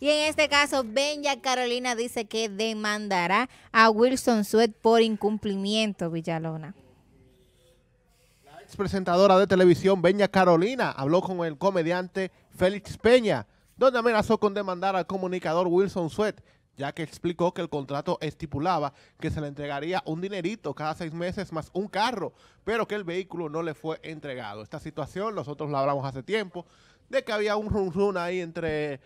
Y en este caso, Benja Carolina dice que demandará a Wilson Suet por incumplimiento, Villalona. La expresentadora de televisión, Benja Carolina, habló con el comediante Félix Peña, donde amenazó con demandar al comunicador Wilson Suet ya que explicó que el contrato estipulaba que se le entregaría un dinerito cada seis meses más un carro, pero que el vehículo no le fue entregado. Esta situación nosotros la hablamos hace tiempo, de que había un run run ahí entre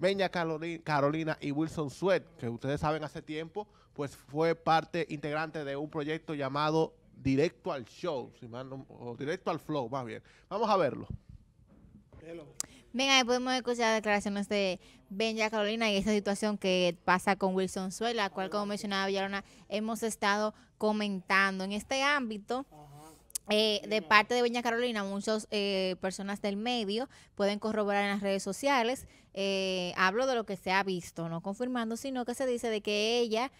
Benja Carolina, y Wilson Suet, que ustedes saben hace tiempo, pues fue parte integrante de un proyecto llamado Directo al Show, o Directo al Flow, más bien. Vamos a verlo. Venga, podemos escuchar declaraciones de Benja Carolina y esta situación que pasa con Wilson Suela, la cual, como mencionaba Villarona, hemos estado comentando. En este ámbito, eh, de parte de Doña Carolina, muchas eh, personas del medio pueden corroborar en las redes sociales. Eh, hablo de lo que se ha visto, no confirmando, sino que se dice de que ella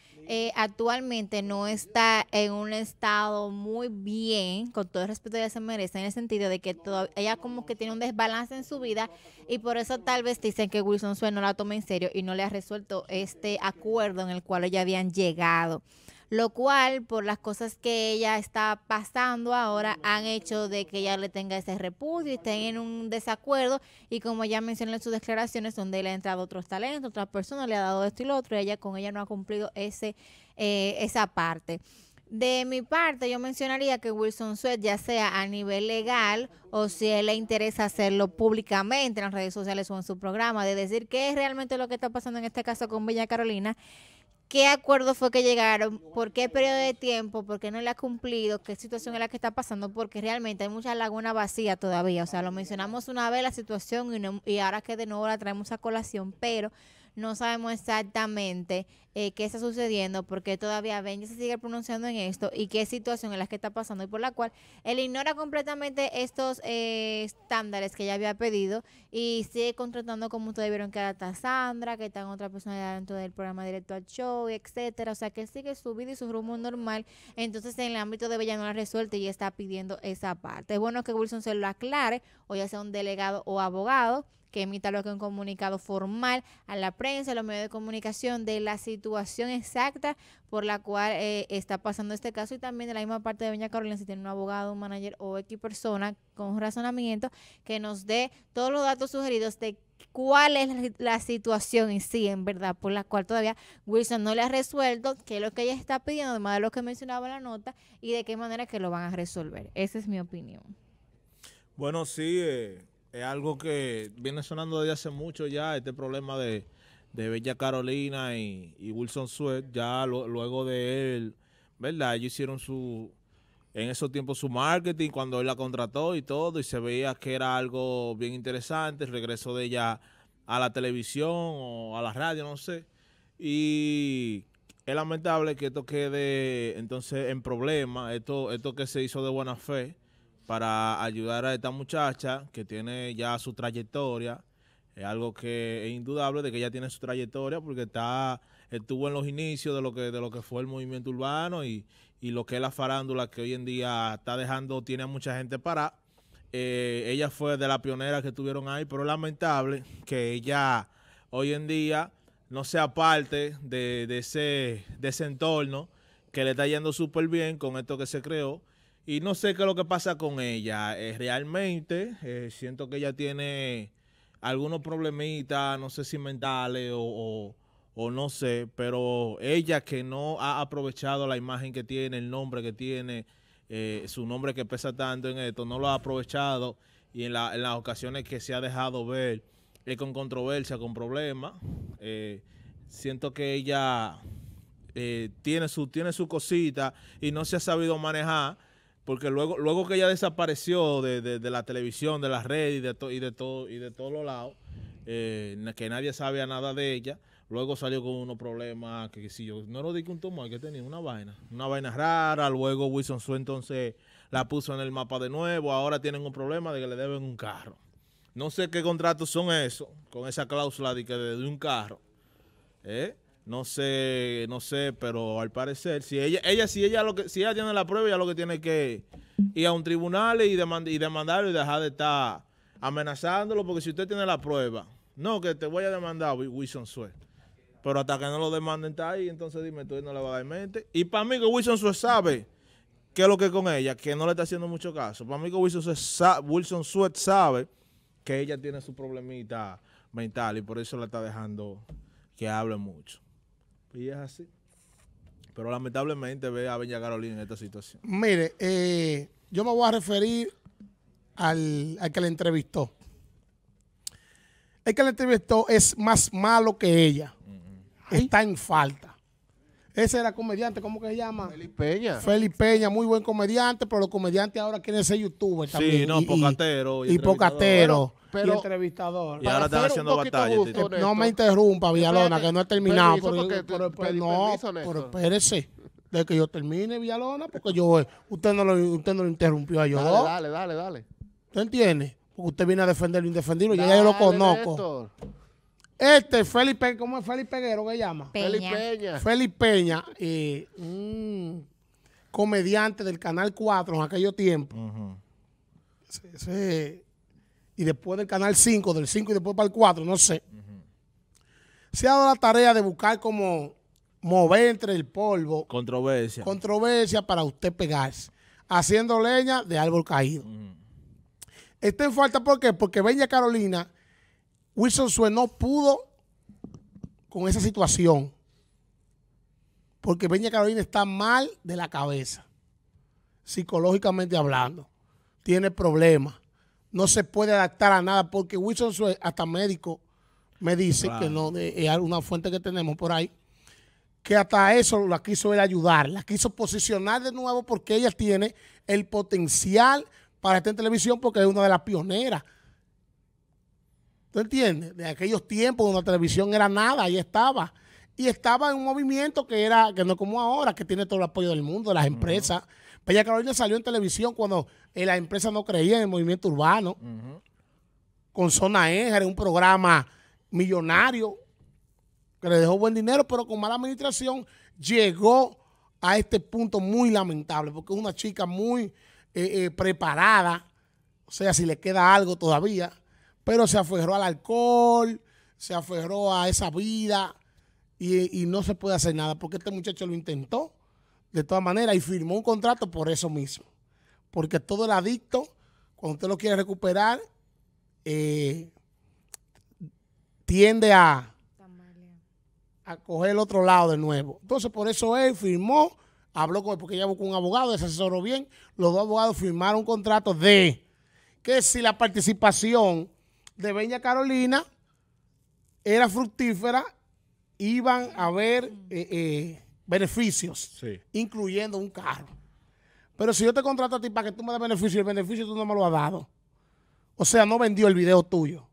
actualmente no está en un estado muy bien, con todo el respeto que ella se merece, en el sentido de que ella como que tiene un desbalance en su vida y por eso tal vez dicen que Wilson Sue no la toma en serio y no le ha resuelto este acuerdo en el cual ya habían llegado lo cual por las cosas que ella está pasando ahora han hecho de que ella le tenga ese repudio y estén en un desacuerdo y como ya mencioné en sus declaraciones donde le ha entrado otros talentos, otras personas le ha dado esto y lo otro y ella con ella no ha cumplido ese eh, esa parte. De mi parte, yo mencionaría que Wilson Sweat, ya sea a nivel legal o si él le interesa hacerlo públicamente en las redes sociales o en su programa, de decir qué es realmente lo que está pasando en este caso con Villa Carolina qué acuerdo fue que llegaron, por qué periodo de tiempo, por qué no le ha cumplido, qué situación es la que está pasando, porque realmente hay muchas lagunas vacías todavía. O sea, lo mencionamos una vez la situación y, y ahora que de nuevo la traemos a colación, pero no sabemos exactamente eh, qué está sucediendo, porque todavía Benji se sigue pronunciando en esto y qué situación en la que está pasando y por la cual él ignora completamente estos eh, estándares que ya había pedido y sigue contratando como ustedes vieron que era hasta Sandra, que está en otra persona dentro del programa directo al show, etcétera, o sea que él sigue su vida y su rumbo normal, entonces en el ámbito de Bella no la resuelta y está pidiendo esa parte. Es bueno que Wilson se lo aclare o ya sea un delegado o abogado que emita lo que un comunicado formal a la prensa, a los medios de comunicación de la situación exacta por la cual eh, está pasando este caso y también de la misma parte de Doña Carolina, si tiene un abogado, un manager o X persona con razonamiento que nos dé todos los datos sugeridos de cuál es la, situación en sí, en verdad, por la cual todavía Wilson no le ha resuelto, qué es lo que ella está pidiendo, además de lo que mencionaba la nota, y de qué manera que lo van a resolver. Esa es mi opinión. Bueno, sí, eh, es algo que viene sonando desde hace mucho ya, este problema de, Bella Carolina y, Wilson Sweat, ya luego de él, ¿verdad? Ellos hicieron su, en esos tiempos su marketing, cuando él la contrató y todo, y se veía que era algo bien interesante, el regreso de ella a la televisión o a la radio, no sé. Y es lamentable que esto quede entonces en problema, esto, esto que se hizo de buena fe, para ayudar a esta muchacha que tiene ya su trayectoria. Es algo que es indudable de que ella tiene su trayectoria porque está estuvo en los inicios de lo que de lo que fue el movimiento urbano y, lo que es la farándula que hoy en día está dejando, tiene a mucha gente para. Eh, ella fue de la pionera que estuvieron ahí, pero lamentable que ella hoy en día no sea parte de, ese, de ese entorno que le está yendo súper bien con esto que se creó y no sé qué es lo que pasa con ella. Eh, realmente eh, siento que ella tiene algunos problemitas, no sé si mentales o, no sé, pero ella que no ha aprovechado la imagen que tiene, el nombre que tiene, eh, su nombre que pesa tanto en esto, no lo ha aprovechado y en, las ocasiones que se ha dejado ver con controversia, con problemas, siento que ella tiene, su, tiene su cosita y no se ha sabido manejar porque luego, luego que ella desapareció de, la televisión, de las redes y de, y de todo y de todos los lados, eh, que nadie sabía nada de ella, luego salió con unos problemas que, si yo no lo di un tumor que tenía una vaina, una vaina rara, luego Wilson Sue entonces la puso en el mapa de nuevo, ahora tienen un problema de que le deben un carro. No sé qué contratos son esos, con esa cláusula de que le de un carro. ¿eh? No sé, no sé, pero al parecer, si ella, ella, si ella lo que, si ella tiene la prueba, ella lo que tiene que ir a un tribunal y, y demandarlo y dejar de estar amenazándolo, porque si usted tiene la prueba, no, que te voy a demandar, Wilson Suez. Pero hasta que no lo demanden está ahí, entonces dime, tú no le va a dar mente. Y para mí que Wilson Suez sabe qué es lo que con ella, que no le está haciendo mucho caso. Para mí que Wilson Sweat, sabe, Wilson sabe que ella tiene su problemita mental y por eso la está dejando que hable mucho. Y es así. Pero lamentablemente ve a Benja Carolina en esta situación. Mire, eh, yo me voy a referir al, que la entrevistó. El que la entrevistó es más malo que ella. Mm, mm. Está en falta. Ese era comediante, ¿cómo que se llama? Felipe Peña. Felipe Peña, muy buen comediante, pero los comediantes ahora quieren ser youtuber también. Sí, no, pocatero. Y, pocatero. y entrevistador. Y ahora están haciendo batalla. no me interrumpa, Villalona, que no he terminado. pero, no, pero espérese. De que yo termine, Villalona, porque yo eh, usted no lo, usted no lo interrumpió a yo. Dale, dale, dale, ¿Usted entiende? Porque usted viene a defender lo indefendible, ya yo lo conozco. Este Felipe, ¿cómo es Felipe Peguero que llama? Felipe Peña. Felipe Peña, eh, un comediante del Canal 4 en aquellos tiempo. y después del Canal 5, del 5 y después para el 4, no sé. Se ha dado la tarea de buscar como mover entre el polvo. Controversia. Controversia para usted pegarse. Haciendo leña de árbol caído. Está en falta, ¿por qué? Porque Bella Carolina Wilson Sue no pudo con esa situación porque Peña Carolina está mal de la cabeza, psicológicamente hablando. Tiene problemas. No se puede adaptar a nada porque Wilson Suez, hasta médico, me dice que no, eh, es una fuente que tenemos por ahí, que hasta eso la quiso él ayudar, la quiso posicionar de nuevo porque ella tiene el potencial para estar en televisión porque es una de las pioneras ¿Tú entiendes? De aquellos tiempos donde la televisión era nada, ahí estaba. Y estaba en un movimiento que era, que no como ahora, que tiene todo el apoyo del mundo, de las empresas. Peña Carolina salió en televisión cuando la eh, las empresas no creían en el movimiento urbano. Con Zona Eja, un programa millonario que le dejó buen dinero, pero con mala administración llegó a este punto muy lamentable, porque es una chica muy eh, eh, preparada. O sea, si le queda algo todavía, pero se aferró al alcohol, se aferró a esa vida y, no se puede hacer nada porque este muchacho lo intentó de todas maneras y firmó un contrato por eso mismo. Porque todo el adicto, cuando usted lo quiere recuperar, eh, tiende a, a coger el otro lado de nuevo. Entonces, por eso él firmó, habló con él, porque ya buscó un abogado, se asesoró bien. Los dos abogados firmaron un contrato de que si la participación de Beña Carolina era fructífera, iban a haber eh, eh, beneficios, incluyendo un carro. Pero si yo te contrato a ti para que tú me des beneficio, el beneficio tú no me lo has dado. O sea, no vendió el video tuyo.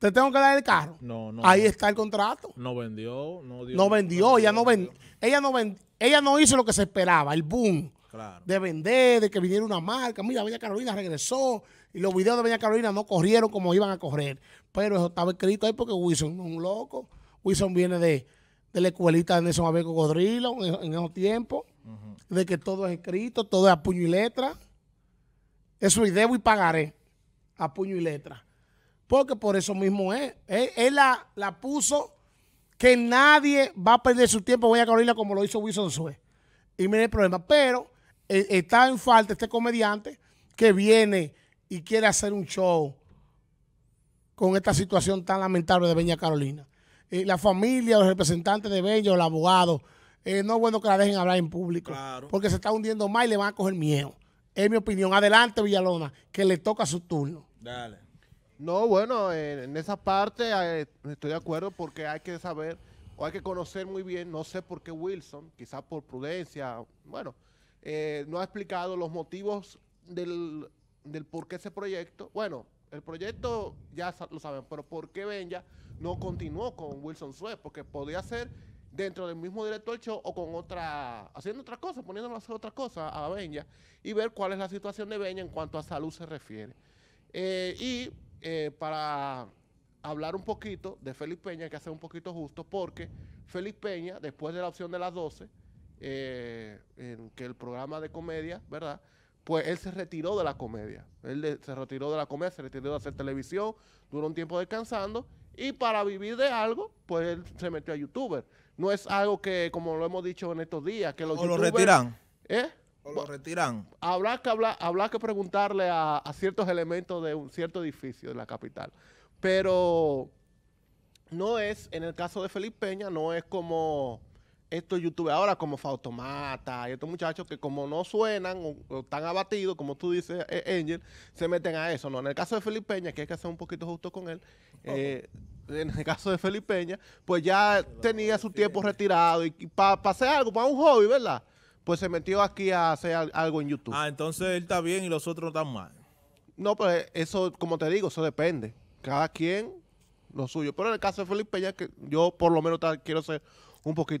¿Te tengo que dar el carro? No, no. Ahí está el contrato. No vendió, no dio. No vendió, ella, no vendió. ella, no ella no hizo lo que se esperaba, el boom. De vender, de que viniera una marca. Mira, Bella Carolina regresó, y los videos de Doña Carolina no corrieron como iban a correr. Pero eso estaba escrito ahí porque Wilson es un loco. Wilson viene de, la escuelita de Nelson Abeco Godrilo en, en, esos tiempos. De que todo es escrito, todo es a puño y letra. Eso es debo y pagaré a puño y letra. Porque por eso mismo es. Él, la, puso que nadie va a perder su tiempo. Voy a Carolina como lo hizo Wilson Suez. Y mire el problema. Pero eh, está en falta este comediante que viene y quiere hacer un show con esta situación tan lamentable de Beña Carolina. Eh, la familia, los representantes de Beña, el abogado eh, no es bueno que la dejen hablar en público, porque se está hundiendo más y le van a coger miedo. Es mi opinión. Adelante, Villalona, que le toca su turno. Dale. No, bueno, en esa parte eh, estoy de acuerdo porque hay que saber o hay que conocer muy bien, no sé por qué Wilson, quizás por prudencia, bueno, no ha explicado los motivos del, del por qué ese proyecto, bueno, el proyecto ya lo saben, pero por qué Benja no continuó con Wilson Suez, porque podía ser dentro del mismo director show o con otra, haciendo otra cosa, poniéndolo a hacer otra cosa a Benja y ver cuál es la situación de Benja en cuanto a salud se refiere. Eh, y eh, para hablar un poquito de Félix Peña, hay que hacer un poquito justo, porque Félix Peña, después de la opción de las 12, eh, en que el programa de comedia, ¿verdad? pues él se retiró de la comedia. Él se retiró de la comedia, se retiró de hacer televisión, duró un tiempo descansando y para vivir de algo, pues él se metió a youtuber. No es algo que, como lo hemos dicho en estos días, que los o lo retiran. ¿Eh? O lo retiran. Habrá que, hablar, que preguntarle a, a, ciertos elementos de un cierto edificio de la capital. Pero no es, en el caso de Felipe Peña, no es como estos youtubers ahora como Fautomata y estos muchachos que como no suenan o, están abatidos, como tú dices, eh, Angel, se meten a eso, ¿no? En el caso de Felipeña, que hay que hacer un poquito justo con él, eh, en el caso de Felipeña, pues ya tenía su tiempo retirado y, para hacer algo, para un hobby, ¿verdad? Pues se metió aquí a hacer algo en YouTube. Ah, entonces él está bien y los otros están mal. No, pues eso, como te digo, eso depende. Cada quien lo suyo. Pero en el caso de Felipeña, que yo por lo menos quiero ser un poquito